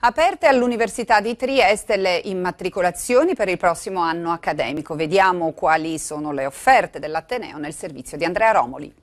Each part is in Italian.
Aperte all'Università di Trieste le immatricolazioni per il prossimo anno accademico. Vediamo quali sono le offerte dell'Ateneo nel servizio di Andrea Romoli.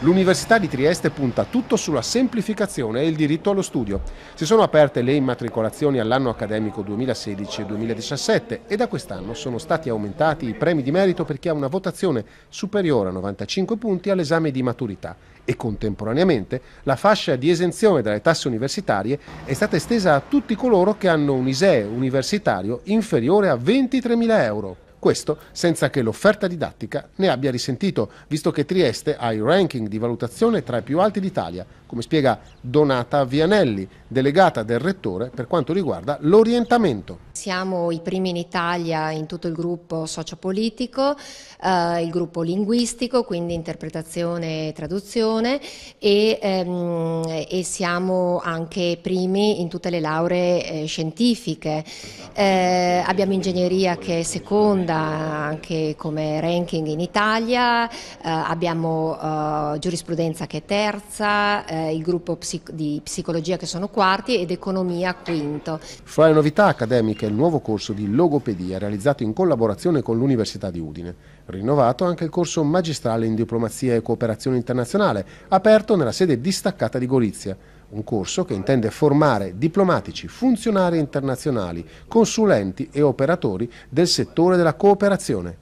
L'Università di Trieste punta tutto sulla semplificazione e il diritto allo studio. Si sono aperte le immatricolazioni all'anno accademico 2016-2017 e da quest'anno sono stati aumentati i premi di merito per chi ha una votazione superiore a 95 punti all'esame di maturità e contemporaneamente la fascia di esenzione dalle tasse universitarie è stata estesa a tutti coloro che hanno un ISEE universitario inferiore a 23.000 euro. Questo senza che l'offerta didattica ne abbia risentito, visto che Trieste ha il ranking di valutazione tra i più alti d'Italia, come spiega Donata Vianelli, delegata del rettore per quanto riguarda l'orientamento siamo i primi in Italia in tutto il gruppo sociopolitico, eh, il gruppo linguistico, quindi interpretazione e traduzione e, ehm, e, siamo anche primi in tutte le lauree eh, scientifiche. Eh, abbiamo ingegneria che è seconda anche come ranking in Italia, eh, abbiamo eh, giurisprudenza che è terza, eh, il gruppo psic di psicologia che sono quarti ed economia quinto. Fra le novità accademiche del nuovo corso di logopedia realizzato in collaborazione con l'Università di Udine. Rinnovato anche il corso magistrale in diplomazia e cooperazione internazionale, aperto nella sede distaccata di Gorizia. Un corso che intende formare diplomatici, funzionari internazionali, consulenti e operatori del settore della cooperazione.